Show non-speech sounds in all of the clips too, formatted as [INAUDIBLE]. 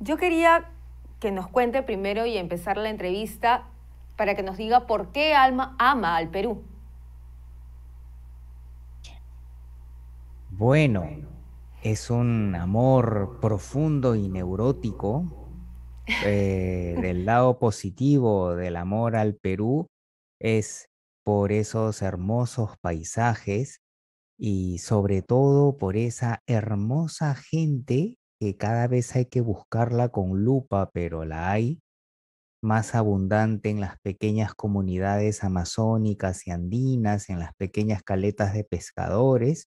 Yo quería que nos cuente primero y empezar la entrevista para que nos diga por qué Alma ama al Perú. Bueno, es un amor profundo y neurótico. Eh, [LAUGHS] del lado positivo del amor al Perú es por esos hermosos paisajes y sobre todo por esa hermosa gente que cada vez hay que buscarla con lupa, pero la hay, más abundante en las pequeñas comunidades amazónicas y andinas, en las pequeñas caletas de pescadores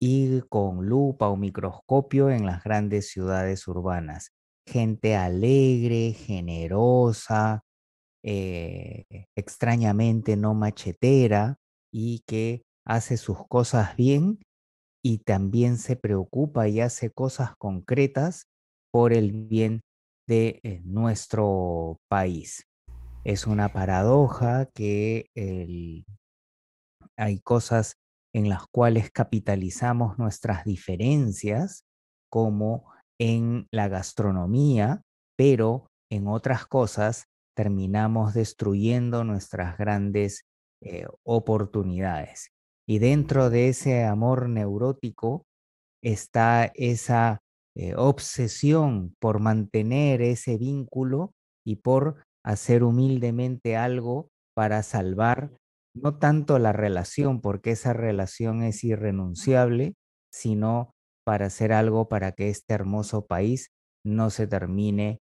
y con lupa o microscopio en las grandes ciudades urbanas. Gente alegre, generosa, eh, extrañamente no machetera y que hace sus cosas bien y también se preocupa y hace cosas concretas por el bien de eh, nuestro país. Es una paradoja que hay cosas en las cuales capitalizamos nuestras diferencias, como en la gastronomía, pero en otras cosas terminamos destruyendo nuestras grandes eh, oportunidades. Y dentro de ese amor neurótico está esa eh, obsesión por mantener ese vínculo y por hacer humildemente algo para salvar no tanto la relación, porque esa relación es irrenunciable, sino para hacer algo para que este hermoso país no se termine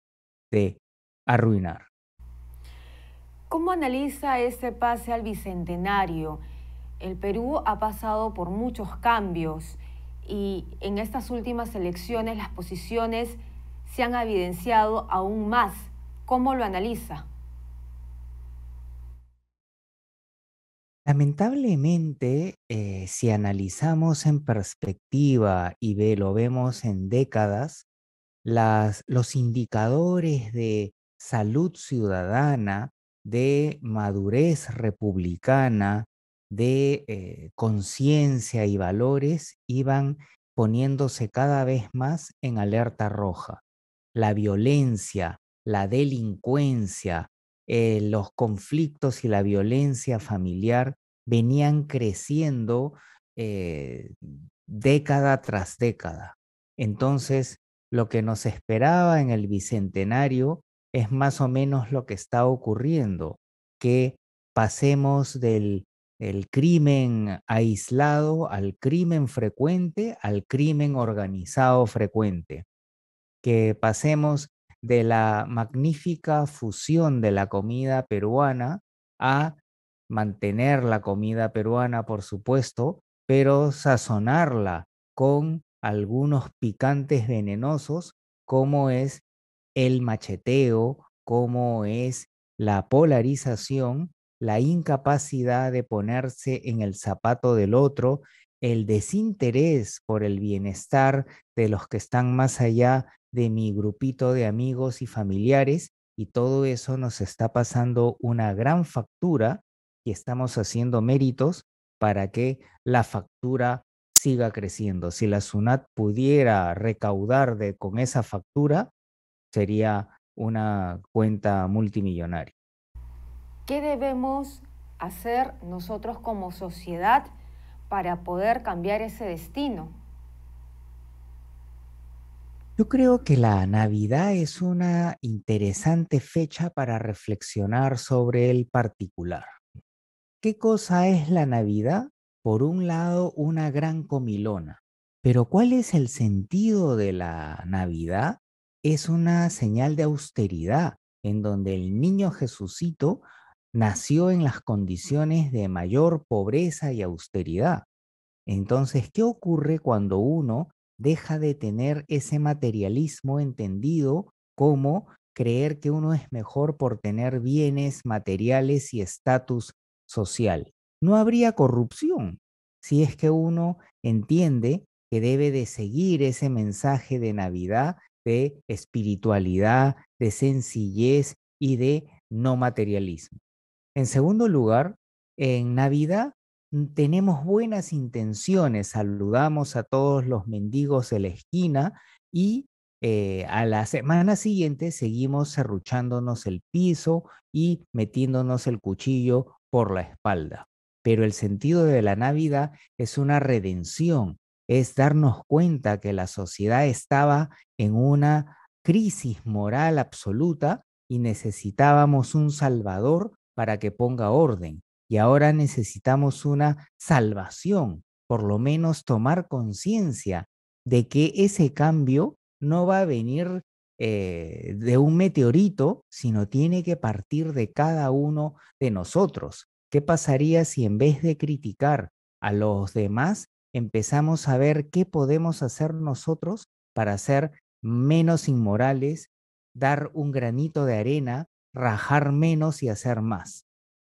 de arruinar. ¿Cómo analiza ese pase al Bicentenario? el Perú ha pasado por muchos cambios y en estas últimas elecciones las posiciones se han evidenciado aún más. ¿Cómo lo analiza? Lamentablemente, eh, si analizamos en perspectiva y lo vemos en décadas, los indicadores de salud ciudadana, de madurez republicana, de eh, conciencia y valores iban poniéndose cada vez más en alerta roja. La violencia, la delincuencia, eh, los conflictos y la violencia familiar venían creciendo eh, década tras década. Entonces, lo que nos esperaba en el Bicentenario es más o menos lo que está ocurriendo, que pasemos del el crimen aislado al crimen frecuente, al crimen organizado frecuente. Que pasemos de la magnífica fusión de la comida peruana a mantener la comida peruana, por supuesto, pero sazonarla con algunos picantes venenosos, como es el macheteo, como es la polarización la incapacidad de ponerse en el zapato del otro, el desinterés por el bienestar de los que están más allá de mi grupito de amigos y familiares, y todo eso nos está pasando una gran factura y estamos haciendo méritos para que la factura siga creciendo. Si la SUNAT pudiera recaudar de, con esa factura, sería una cuenta multimillonaria. ¿Qué debemos hacer nosotros como sociedad para poder cambiar ese destino? Yo creo que la Navidad es una interesante fecha para reflexionar sobre el particular. ¿Qué cosa es la Navidad? Por un lado, una gran comilona, pero ¿cuál es el sentido de la Navidad? Es una señal de austeridad en donde el niño Jesucito nació en las condiciones de mayor pobreza y austeridad. Entonces, ¿qué ocurre cuando uno deja de tener ese materialismo entendido como creer que uno es mejor por tener bienes materiales y estatus social? No habría corrupción si es que uno entiende que debe de seguir ese mensaje de Navidad de espiritualidad, de sencillez y de no materialismo. En segundo lugar, en Navidad mm, tenemos buenas intenciones, saludamos a todos los mendigos de la esquina y eh, a la semana siguiente seguimos cerruchándonos el piso y metiéndonos el cuchillo por la espalda. Pero el sentido de la Navidad es una redención, es darnos cuenta que la sociedad estaba en una crisis moral absoluta y necesitábamos un salvador para que ponga orden. Y ahora necesitamos una salvación, por lo menos tomar conciencia de que ese cambio no va a venir eh, de un meteorito, sino tiene que partir de cada uno de nosotros. ¿Qué pasaría si en vez de criticar a los demás, empezamos a ver qué podemos hacer nosotros para ser menos inmorales, dar un granito de arena rajar menos y hacer más.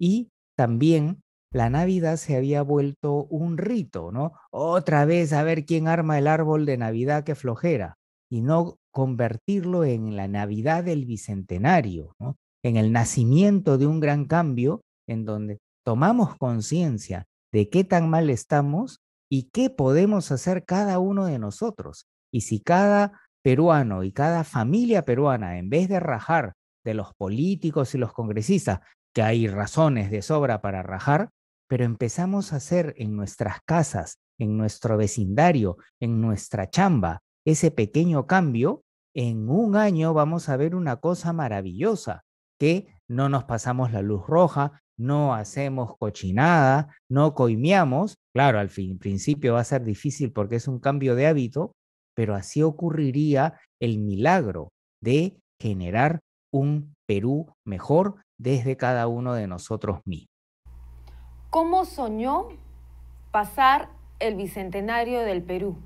Y también la Navidad se había vuelto un rito, ¿no? Otra vez a ver quién arma el árbol de Navidad que flojera y no convertirlo en la Navidad del Bicentenario, ¿no? en el nacimiento de un gran cambio en donde tomamos conciencia de qué tan mal estamos y qué podemos hacer cada uno de nosotros. Y si cada peruano y cada familia peruana, en vez de rajar, de los políticos y los congresistas, que hay razones de sobra para rajar, pero empezamos a hacer en nuestras casas, en nuestro vecindario, en nuestra chamba, ese pequeño cambio, en un año vamos a ver una cosa maravillosa, que no nos pasamos la luz roja, no hacemos cochinada, no coimeamos. Claro, al fin, principio va a ser difícil porque es un cambio de hábito, pero así ocurriría el milagro de generar un Perú mejor desde cada uno de nosotros mismos. ¿Cómo soñó pasar el Bicentenario del Perú?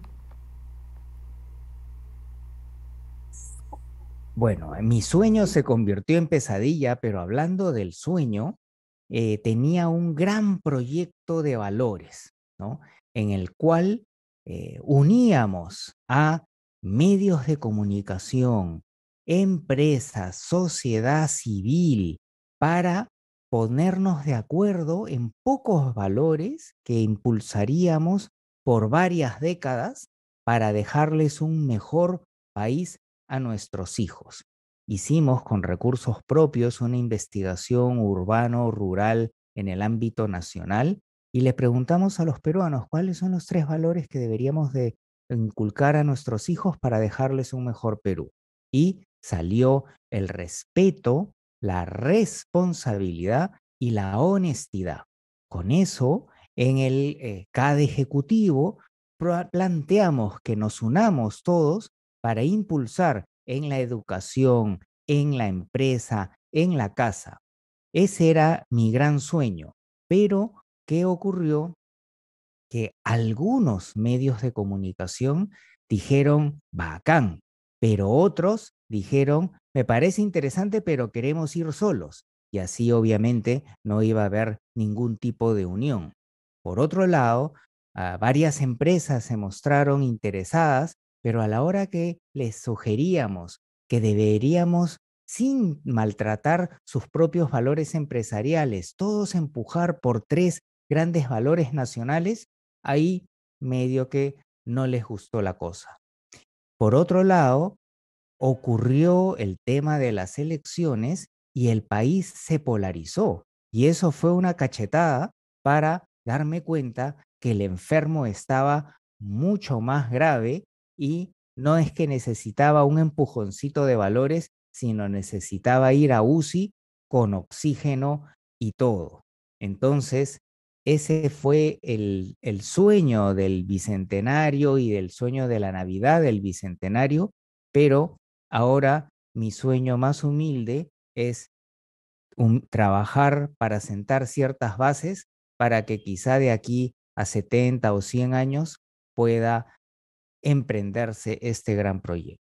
Bueno, eh, mi sueño se convirtió en pesadilla, pero hablando del sueño, eh, tenía un gran proyecto de valores, ¿no? En el cual eh, uníamos a medios de comunicación, empresas, sociedad civil, para ponernos de acuerdo en pocos valores que impulsaríamos por varias décadas para dejarles un mejor país a nuestros hijos. Hicimos con recursos propios una investigación urbano-rural en el ámbito nacional y le preguntamos a los peruanos cuáles son los tres valores que deberíamos de inculcar a nuestros hijos para dejarles un mejor Perú. Y salió el respeto, la responsabilidad y la honestidad. Con eso, en el eh, cada ejecutivo planteamos que nos unamos todos para impulsar en la educación, en la empresa, en la casa. Ese era mi gran sueño, pero ¿qué ocurrió? Que algunos medios de comunicación dijeron bacán, pero otros dijeron, me parece interesante, pero queremos ir solos. Y así obviamente no iba a haber ningún tipo de unión. Por otro lado, ah, varias empresas se mostraron interesadas, pero a la hora que les sugeríamos que deberíamos, sin maltratar sus propios valores empresariales, todos empujar por tres grandes valores nacionales, ahí medio que no les gustó la cosa. Por otro lado, ocurrió el tema de las elecciones y el país se polarizó. Y eso fue una cachetada para darme cuenta que el enfermo estaba mucho más grave y no es que necesitaba un empujoncito de valores, sino necesitaba ir a UCI con oxígeno y todo. Entonces, ese fue el, sueño del bicentenario y del sueño de la Navidad del bicentenario, pero Ahora mi sueño más humilde es trabajar para sentar ciertas bases para que quizá de aquí a 70 o 100 años pueda emprenderse este gran proyecto.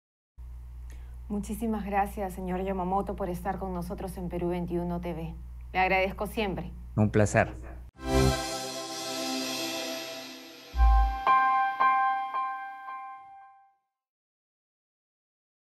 Muchísimas gracias, señor Yamamoto, por estar con nosotros en Perú 21 TV. Le agradezco siempre. Un placer.